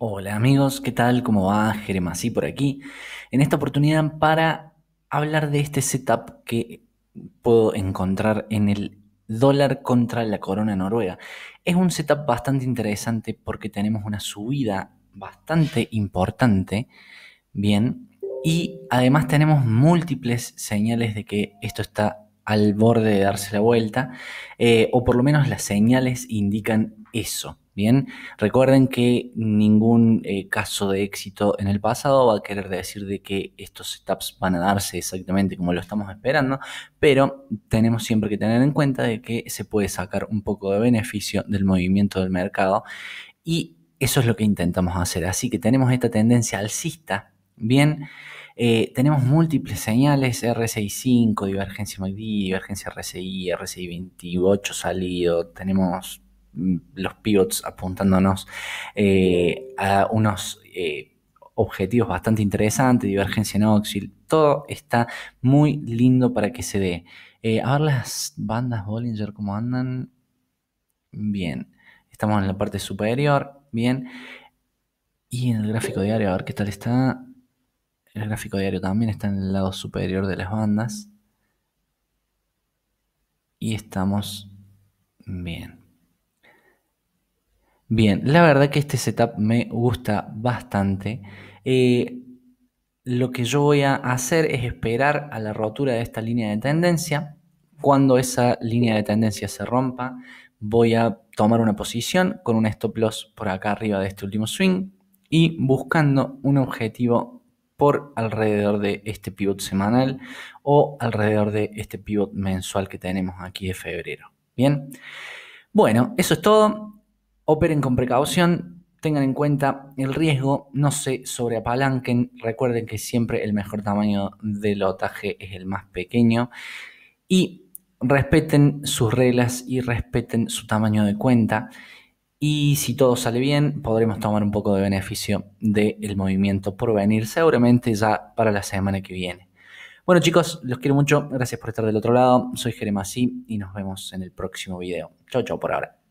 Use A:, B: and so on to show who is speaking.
A: Hola amigos, ¿qué tal? ¿Cómo va? Jeremasi por aquí. En esta oportunidad para hablar de este setup que puedo encontrar en el dólar contra la corona noruega. Es un setup bastante interesante porque tenemos una subida bastante importante, bien, y además tenemos múltiples señales de que esto está al borde de darse la vuelta, eh, o por lo menos las señales indican eso. Bien, recuerden que ningún eh, caso de éxito en el pasado va a querer decir de que estos setups van a darse exactamente como lo estamos esperando, pero tenemos siempre que tener en cuenta de que se puede sacar un poco de beneficio del movimiento del mercado y eso es lo que intentamos hacer. Así que tenemos esta tendencia alcista, bien, eh, tenemos múltiples señales, RSI5, divergencia MACD, divergencia RSI, RSI28 salido, tenemos mm, los pivots apuntándonos eh, a unos eh, objetivos bastante interesantes, divergencia en Oxil, todo está muy lindo para que se dé. a ver las bandas Bollinger, cómo andan. Bien, estamos en la parte superior, bien. Y en el gráfico diario, a ver qué tal está. El gráfico diario también está en el lado superior de las bandas. Y estamos bien. Bien, la verdad que este setup me gusta bastante. Eh, lo que yo voy a hacer es esperar a la rotura de esta línea de tendencia. Cuando esa línea de tendencia se rompa, voy a tomar una posición con un stop loss por acá arriba de este último swing y buscando un objetivo por alrededor de este pivot semanal o alrededor de este pivot mensual que tenemos aquí de febrero. Bien, bueno, eso es todo. Operen con precaución, tengan en cuenta el riesgo, no se sobreapalanquen. Recuerden que siempre el mejor tamaño de lotaje es el más pequeño. Y respeten sus reglas y respeten su tamaño de cuenta. Y si todo sale bien, podremos tomar un poco de beneficio del movimiento por venir, seguramente ya para la semana que viene. Bueno chicos, los quiero mucho, gracias por estar del otro lado, soy Jeremasi y nos vemos en el próximo video. Chao, chao por ahora.